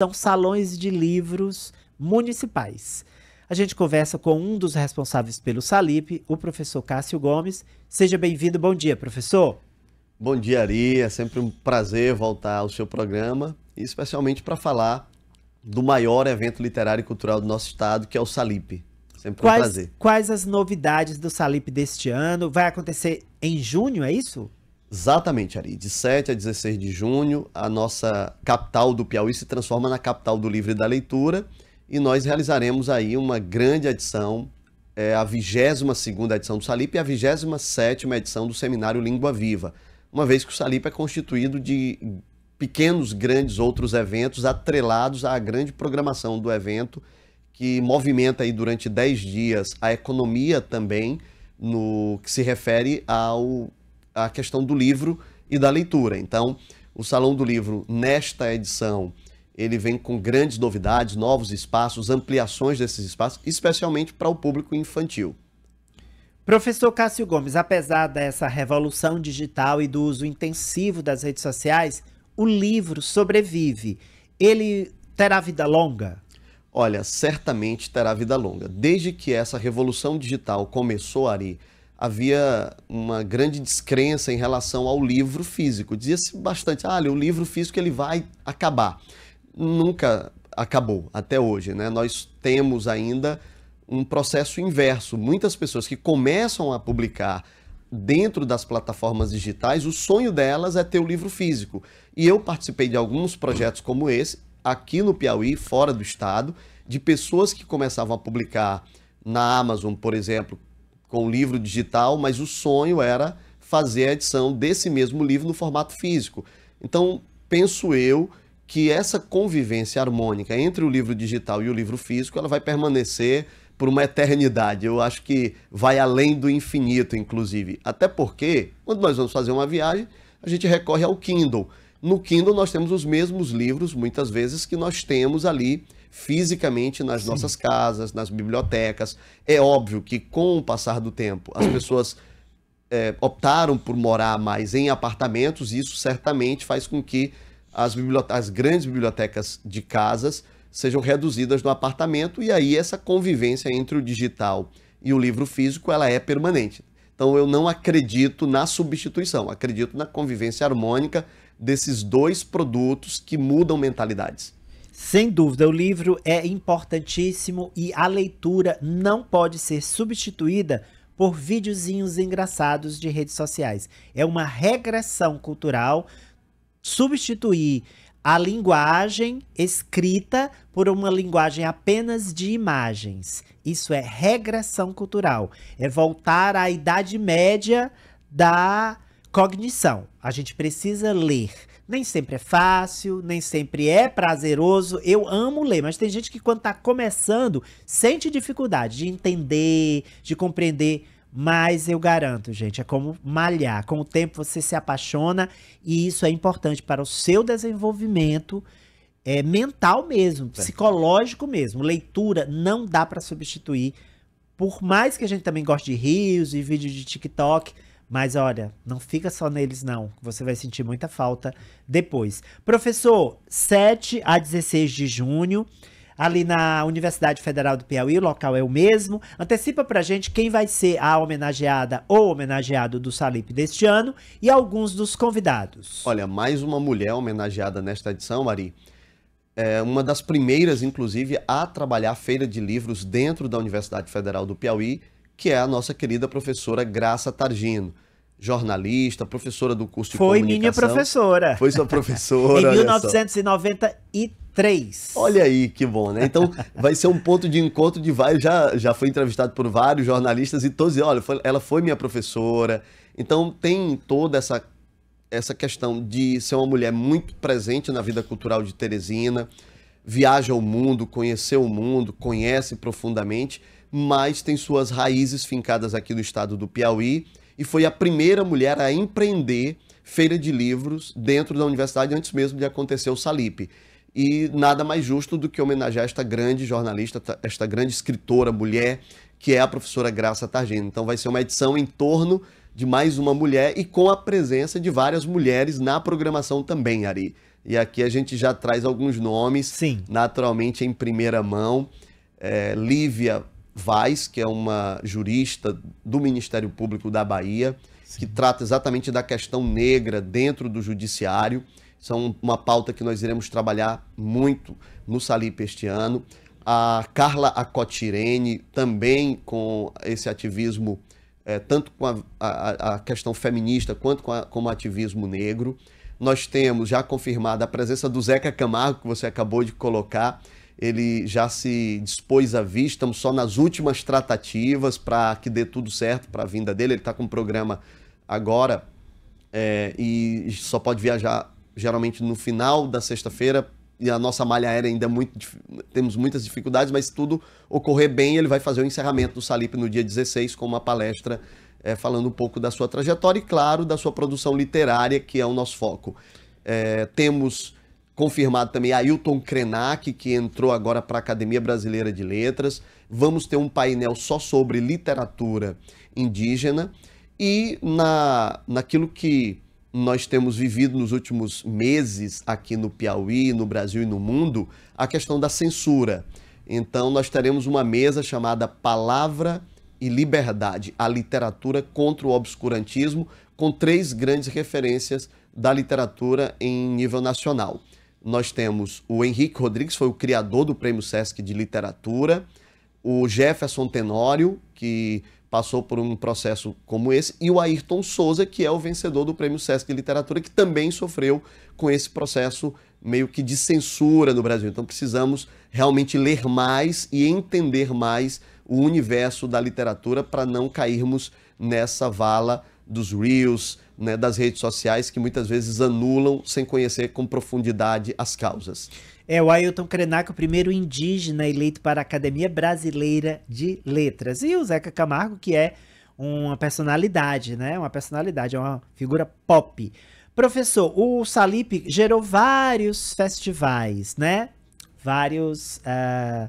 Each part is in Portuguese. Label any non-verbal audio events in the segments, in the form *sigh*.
são salões de livros municipais. A gente conversa com um dos responsáveis pelo Salip, o professor Cássio Gomes. Seja bem-vindo, bom dia, professor. Bom dia, Ari. É sempre um prazer voltar ao seu programa, especialmente para falar do maior evento literário e cultural do nosso estado, que é o Salip. Sempre quais, um prazer. Quais as novidades do Salip deste ano? Vai acontecer em junho, é isso? Exatamente, Ari. De 7 a 16 de junho, a nossa capital do Piauí se transforma na capital do livro e da leitura e nós realizaremos aí uma grande edição, é, a 22 edição do Salip e a 27 edição do Seminário Língua Viva, uma vez que o Salip é constituído de pequenos, grandes outros eventos atrelados à grande programação do evento que movimenta aí durante 10 dias a economia também, no que se refere ao a questão do livro e da leitura. Então, o Salão do Livro, nesta edição, ele vem com grandes novidades, novos espaços, ampliações desses espaços, especialmente para o público infantil. Professor Cássio Gomes, apesar dessa revolução digital e do uso intensivo das redes sociais, o livro sobrevive. Ele terá vida longa? Olha, certamente terá vida longa. Desde que essa revolução digital começou, Ari, havia uma grande descrença em relação ao livro físico. Dizia-se bastante, ah, o livro físico ele vai acabar. Nunca acabou até hoje, né? Nós temos ainda um processo inverso. Muitas pessoas que começam a publicar dentro das plataformas digitais, o sonho delas é ter o livro físico. E eu participei de alguns projetos como esse, aqui no Piauí, fora do estado, de pessoas que começavam a publicar na Amazon, por exemplo, com o livro digital, mas o sonho era fazer a edição desse mesmo livro no formato físico. Então, penso eu que essa convivência harmônica entre o livro digital e o livro físico, ela vai permanecer por uma eternidade. Eu acho que vai além do infinito, inclusive. Até porque, quando nós vamos fazer uma viagem, a gente recorre ao Kindle. No Kindle nós temos os mesmos livros, muitas vezes, que nós temos ali fisicamente nas Sim. nossas casas, nas bibliotecas. É óbvio que com o passar do tempo as pessoas é, optaram por morar mais em apartamentos e isso certamente faz com que as, as grandes bibliotecas de casas sejam reduzidas no apartamento e aí essa convivência entre o digital e o livro físico ela é permanente. Então eu não acredito na substituição, acredito na convivência harmônica desses dois produtos que mudam mentalidades. Sem dúvida, o livro é importantíssimo e a leitura não pode ser substituída por videozinhos engraçados de redes sociais. É uma regressão cultural substituir a linguagem escrita por uma linguagem apenas de imagens. Isso é regressão cultural. É voltar à idade média da cognição. A gente precisa ler nem sempre é fácil, nem sempre é prazeroso. Eu amo ler, mas tem gente que quando está começando sente dificuldade de entender, de compreender. Mas eu garanto, gente, é como malhar. Com o tempo você se apaixona e isso é importante para o seu desenvolvimento é, mental mesmo, psicológico mesmo. Leitura não dá para substituir. Por mais que a gente também goste de rios e vídeos de TikTok, mas olha, não fica só neles, não. Você vai sentir muita falta depois. Professor, 7 a 16 de junho ali na Universidade Federal do Piauí, o local é o mesmo. Antecipa pra gente quem vai ser a homenageada ou homenageado do Salip deste ano e alguns dos convidados. Olha, mais uma mulher homenageada nesta edição, Mari. É uma das primeiras, inclusive, a trabalhar a feira de livros dentro da Universidade Federal do Piauí que é a nossa querida professora Graça Targino jornalista, professora do curso foi de comunicação. Foi minha professora. Foi sua professora. *laughs* em 1993. Olha, aí, que bom, né? Então, vai ser um ponto de encontro de vários. Já, já foi entrevistado por vários jornalistas e todos olha, foi, ela foi minha professora. Então, tem toda essa, essa questão de ser uma mulher muito presente na vida cultural de Teresina, viaja o mundo, conheceu o mundo, conhece profundamente mas tem suas raízes fincadas aqui no estado do Piauí e foi a primeira mulher a empreender feira de livros dentro da universidade antes mesmo de acontecer o Salipe. E nada mais justo do que homenagear esta grande jornalista, esta grande escritora mulher, que é a professora Graça Targino. Então vai ser uma edição em torno de mais uma mulher e com a presença de várias mulheres na programação também, Ari. E aqui a gente já traz alguns nomes, Sim. naturalmente em primeira mão. É, Lívia Vaz, que é uma jurista do Ministério Público da Bahia, Sim. que trata exatamente da questão negra dentro do judiciário. são uma pauta que nós iremos trabalhar muito no Salip este ano. A Carla Acotirene, também com esse ativismo, é, tanto com a, a, a, questão feminista quanto com, a, com o ativismo negro. Nós temos já confirmada a presença do Zeca Camargo, que você acabou de colocar, ele já se dispôs a vir, estamos só nas últimas tratativas para que dê tudo certo para a vinda dele. Ele está com um programa agora é, e só pode viajar geralmente no final da sexta-feira. E a nossa malha aérea ainda é muito. Temos muitas dificuldades, mas se tudo ocorrer bem, ele vai fazer o encerramento do Salip no dia 16 com uma palestra é, falando um pouco da sua trajetória e, claro, da sua produção literária, que é o nosso foco. É, temos confirmado também Ailton Krenak, que entrou agora para a Academia Brasileira de Letras. Vamos ter um painel só sobre literatura indígena. E na, naquilo que nós temos vivido nos últimos meses aqui no Piauí, no Brasil e no mundo, a questão da censura. Então, nós teremos uma mesa chamada Palavra e Liberdade, a literatura contra o obscurantismo, com três grandes referências da literatura em nível nacional nós temos o Henrique Rodrigues, foi o criador do Prêmio Sesc de Literatura, o Jefferson Tenório, que passou por um processo como esse, e o Ayrton Souza, que é o vencedor do Prêmio Sesc de Literatura, que também sofreu com esse processo meio que de censura no Brasil. Então precisamos realmente ler mais e entender mais o universo da literatura para não cairmos nessa vala dos reels, né, das redes sociais que muitas vezes anulam sem conhecer com profundidade as causas. É o Ailton Krenak, o primeiro indígena eleito para a Academia Brasileira de Letras. E o Zeca Camargo, que é uma personalidade, né? Uma personalidade, é uma figura pop. Professor, o Salip gerou vários festivais, né? Vários. Uh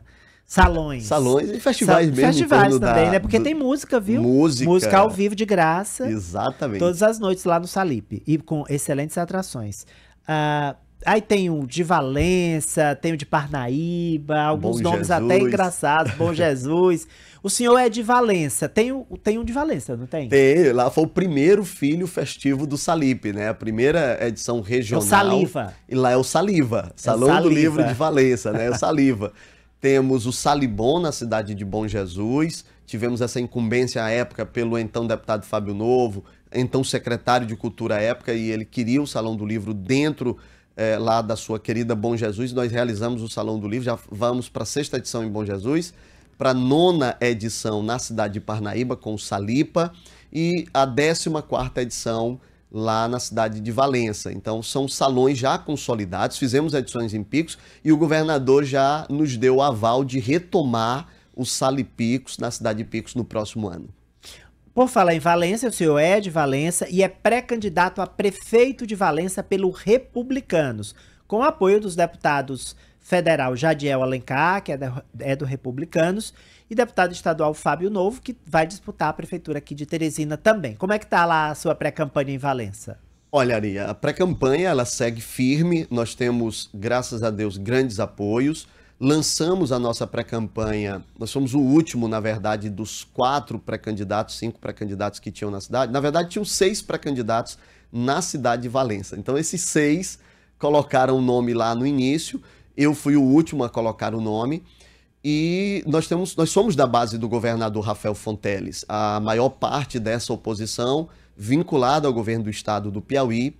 Salões. Salões e festivais Sa mesmo. Festivais também, da, né? Porque do... tem música, viu? Música. Música ao vivo de graça. Exatamente. Todas as noites lá no Salipe. E com excelentes atrações. Ah, aí tem o de Valença, tem o de Parnaíba, alguns Bom nomes Jesus. até engraçados. Bom Jesus. *laughs* O senhor é de Valença. Tem, tem um de Valença, não tem? Tem. Lá foi o primeiro filho festivo do Salipe, né? A primeira edição é regional. o Saliva. E lá é o Saliva. Salão é o Saliva. do Livro de Valença, né? É o Saliva. *laughs* temos o Salibon na cidade de Bom Jesus, tivemos essa incumbência à época pelo então deputado Fábio Novo, então secretário de Cultura à época, e ele queria o Salão do Livro dentro é, lá da sua querida Bom Jesus. Nós realizamos o Salão do Livro, já vamos para a sexta edição em Bom Jesus, para a nona edição na cidade de Parnaíba com o Salipa e a décima quarta edição lá na cidade de Valença. Então, são salões já consolidados, fizemos edições em Picos e o governador já nos deu o aval de retomar o Sale Picos na cidade de Picos no próximo ano. Por falar em Valença, o senhor é de Valença e é pré-candidato a prefeito de Valença pelo Republicanos, com apoio dos deputados federal Jadiel Alencar, que é, da, é do Republicanos, e deputado estadual Fábio Novo, que vai disputar a prefeitura aqui de Teresina também. Como é que está lá a sua pré-campanha em Valença? Olha, Aria, a pré-campanha ela segue firme, nós temos, graças a Deus, grandes apoios. Lançamos a nossa pré-campanha, nós fomos o último, na verdade, dos quatro pré-candidatos, cinco pré-candidatos que tinham na cidade. Na verdade, tinham seis pré-candidatos na cidade de Valença. Então, esses seis colocaram o nome lá no início eu fui o último a colocar o nome. E nós, temos, nós somos da base do governador Rafael Fonteles. A maior parte dessa oposição vinculada ao governo do estado do Piauí.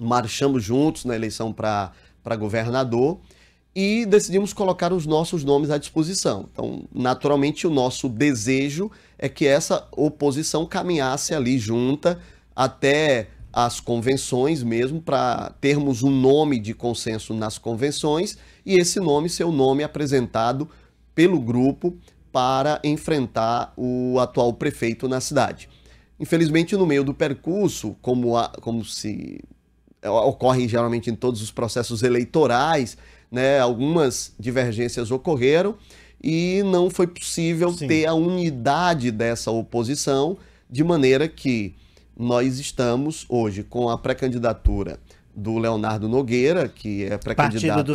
Marchamos juntos na eleição para governador e decidimos colocar os nossos nomes à disposição. Então, naturalmente, o nosso desejo é que essa oposição caminhasse ali junta até as convenções mesmo, para termos um nome de consenso nas convenções e esse nome ser o nome apresentado pelo grupo para enfrentar o atual prefeito na cidade. Infelizmente, no meio do percurso, como, a, como se é, ocorre geralmente em todos os processos eleitorais, né, algumas divergências ocorreram e não foi possível Sim. ter a unidade dessa oposição, de maneira que nós estamos hoje com a pré-candidatura do Leonardo Nogueira, que é pré-candidato do Partido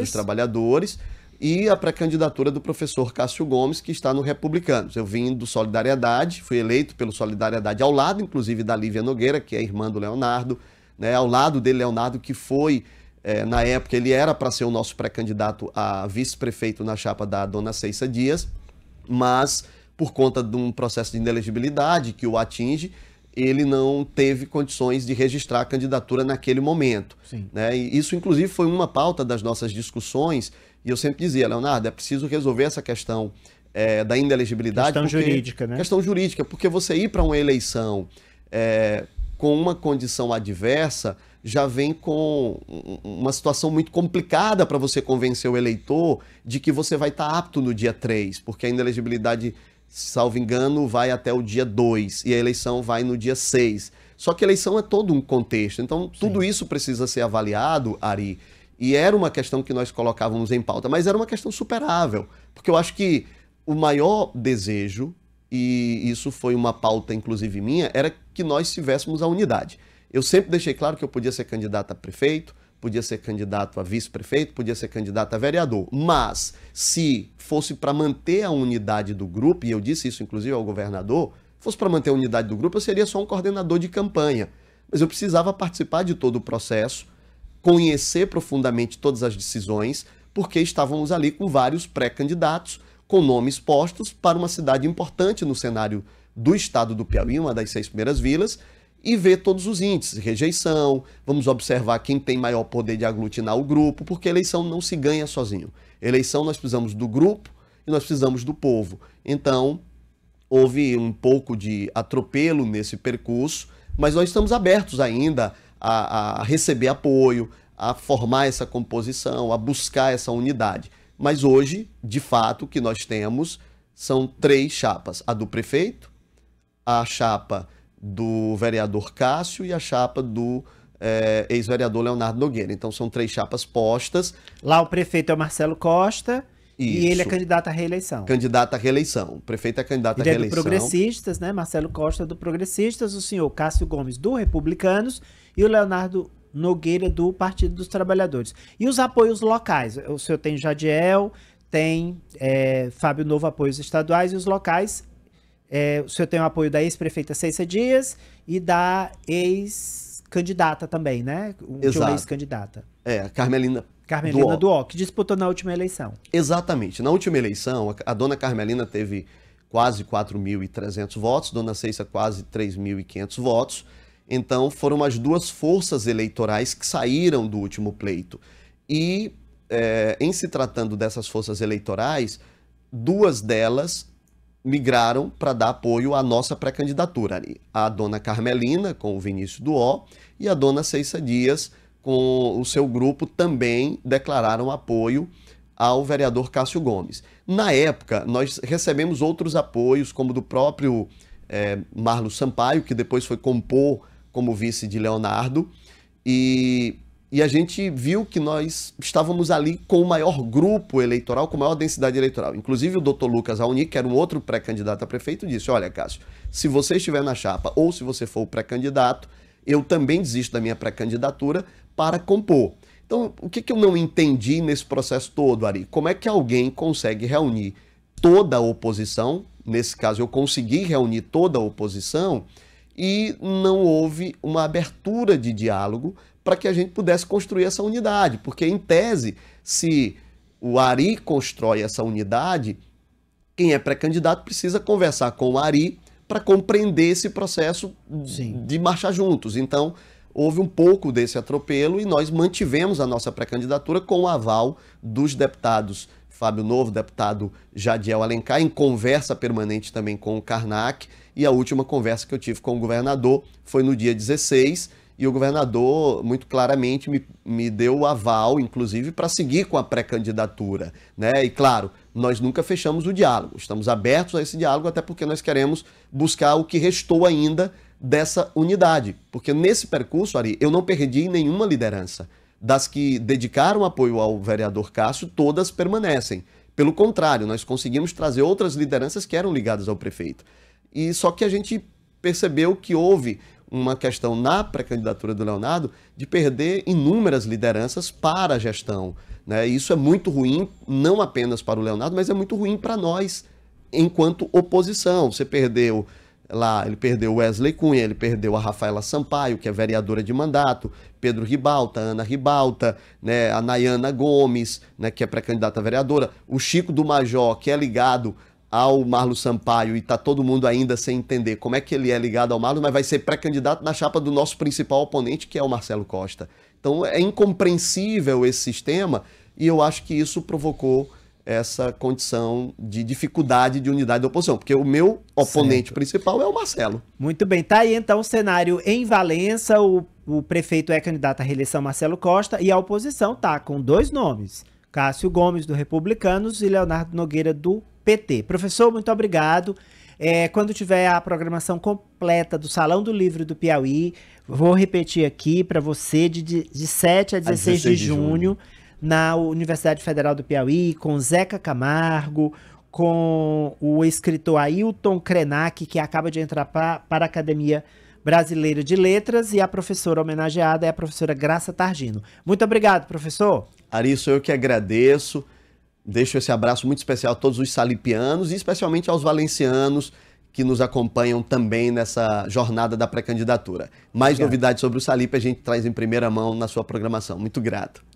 dos Trabalhadores, e a pré-candidatura do professor Cássio Gomes, que está no Republicanos. Eu vim do Solidariedade, fui eleito pelo Solidariedade ao lado, inclusive, da Lívia Nogueira, que é irmã do Leonardo, né, ao lado dele, Leonardo, que foi, é, na época, ele era para ser o nosso pré-candidato a vice-prefeito na chapa da dona Ceissa Dias, mas por conta de um processo de inelegibilidade que o atinge, ele não teve condições de registrar a candidatura naquele momento. Né? E isso, inclusive, foi uma pauta das nossas discussões, e eu sempre dizia, Leonardo, é preciso resolver essa questão é, da inelegibilidade. Questão porque, jurídica, né? Questão jurídica, porque você ir para uma eleição é, com uma condição adversa já vem com uma situação muito complicada para você convencer o eleitor de que você vai estar tá apto no dia 3, porque a inelegibilidade salvo engano, vai até o dia 2 e a eleição vai no dia 6. Só que a eleição é todo um contexto. Então, Sim. tudo isso precisa ser avaliado, Ari. E era uma questão que nós colocávamos em pauta, mas era uma questão superável. Porque eu acho que o maior desejo, e isso foi uma pauta, inclusive minha, era que nós tivéssemos a unidade. Eu sempre deixei claro que eu podia ser candidato a prefeito, podia ser candidato a vice-prefeito, podia ser candidato a vereador. Mas se fosse para manter a unidade do grupo, e eu disse isso inclusive ao governador, fosse para manter a unidade do grupo, eu seria só um coordenador de campanha. Mas eu precisava participar de todo o processo, conhecer profundamente todas as decisões, porque estávamos ali com vários pré-candidatos, com nomes postos para uma cidade importante no cenário do estado do Piauí, uma das seis primeiras vilas, e ver todos os índices, rejeição, vamos observar quem tem maior poder de aglutinar o grupo, porque eleição não se ganha sozinho. Eleição nós precisamos do grupo e nós precisamos do povo. Então, houve um pouco de atropelo nesse percurso, mas nós estamos abertos ainda a, a receber apoio, a formar essa composição, a buscar essa unidade. Mas hoje, de fato, o que nós temos são três chapas: a do prefeito, a chapa do vereador Cássio e a chapa do é, ex-vereador Leonardo Nogueira. Então são três chapas postas. Lá o prefeito é o Marcelo Costa. Isso. E ele é candidato à reeleição. Candidato à reeleição. O prefeito é candidato ele à reeleição. É do Progressistas, né? Marcelo Costa é do Progressistas, o senhor Cássio Gomes do Republicanos e o Leonardo Nogueira do Partido dos Trabalhadores. E os apoios locais? O senhor tem Jadiel, tem é, Fábio Novo apoios estaduais e os locais é, o senhor tem o apoio da ex-prefeita Ceissa Dias e da ex-candidata também, né? Um, ex-candidata. É, a Carmelina Carmelina Duó, que disputou na última eleição. Exatamente. Na última eleição, a, a dona Carmelina teve quase 4.300 votos, dona Ceissa quase 3.500 votos. Então, foram as duas forças eleitorais que saíram do último pleito. E, é, em se tratando dessas forças eleitorais, duas delas migraram para dar apoio à nossa pré-candidatura. A dona Carmelina, com o Vinícius Duó, e a dona Ceissa Dias, com o seu grupo, também declararam apoio ao vereador Cássio Gomes. Na época, nós recebemos outros apoios, como do próprio é, eh, Marlos Sampaio, que depois foi compor como vice de Leonardo, e e a gente viu que nós estávamos ali com o maior grupo eleitoral, com maior densidade eleitoral. Inclusive o doutor Lucas Auni, que era um outro pré-candidato a prefeito, disse: Olha, Cássio, se você estiver na chapa ou se você for o pré-candidato, eu também desisto da minha pré-candidatura para compor. Então, o que, que eu não entendi nesse processo todo, Ari? Como é que alguém consegue reunir toda a oposição? Nesse caso, eu consegui reunir toda a oposição e não houve uma abertura de diálogo para que a gente pudesse construir essa unidade. Porque, em tese, se o Ari constrói essa unidade, quem é pré-candidato precisa conversar com o Ari para compreender esse processo Sim. de marchar juntos. Então, houve um pouco desse atropelo e nós mantivemos a nossa pré-candidatura com o aval dos deputados Fábio Novo, deputado Jadiel Alencar, em conversa permanente também com o Karnak. E a última conversa que eu tive com o governador foi no dia 16 e o governador muito claramente me, me deu o aval, inclusive, para seguir com a pré-candidatura. Né? E claro, nós nunca fechamos o diálogo, estamos abertos a esse diálogo, até porque nós queremos buscar o que restou ainda dessa unidade. Porque nesse percurso, Ari, eu não perdi nenhuma liderança. Das que dedicaram apoio ao vereador Cássio, todas permanecem. Pelo contrário, nós conseguimos trazer outras lideranças que eram ligadas ao prefeito. E só que a gente percebeu que houve uma questão na pré-candidatura do Leonardo de perder inúmeras lideranças para a gestão. Né? Isso é muito ruim, não apenas para o Leonardo, mas é muito ruim para nós, enquanto oposição. Você perdeu lá, ele perdeu Wesley Cunha, ele perdeu a Rafaela Sampaio, que é vereadora de mandato, Pedro Ribalta, Ana Ribalta, né, a Nayana Gomes, né, que é pré-candidata a vereadora, o Chico do Major, que é ligado ao Marlos Sampaio e está todo mundo ainda sem entender como é que ele é ligado ao Marlos, mas vai ser pré-candidato na chapa do nosso principal oponente, que é o Marcelo Costa. Então é incompreensível esse sistema e eu acho que isso provocou essa condição de dificuldade de unidade da oposição, porque o meu oponente certo. principal é o Marcelo. Muito bem, tá aí então o cenário em Valença, o, o prefeito é candidato à reeleição Marcelo Costa e a oposição tá com dois nomes, Cássio Gomes do Republicanos e Leonardo Nogueira do PT. Professor, muito obrigado. É, quando tiver a programação completa do Salão do Livro do Piauí, vou repetir aqui para você, de, de 7 a 16, a 16 de, junho, junho, na Universidade Federal do Piauí, com Zeca Camargo, com o escritor Ailton Krenak, que acaba de entrar pra, para a Academia Brasileira de Letras, e a professora homenageada é a professora Graça Targino. Muito obrigado, professor. Arisso, eu que agradeço. Deixo esse abraço muito especial a todos os salipianos e especialmente aos valencianos que nos acompanham também nessa jornada da pré-candidatura. Mais Obrigado. novidades sobre o Salip a gente traz em primeira mão na sua programação. Muito grato.